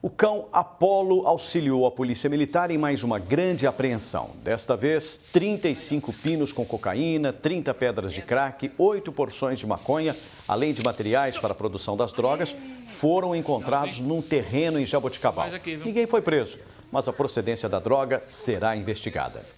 O cão Apolo auxiliou a Polícia Militar em mais uma grande apreensão. Desta vez, 35 pinos com cocaína, 30 pedras de crack, 8 porções de maconha, além de materiais para a produção das drogas, foram encontrados num terreno em Jaboticabal. Ninguém foi preso, mas a procedência da droga será investigada.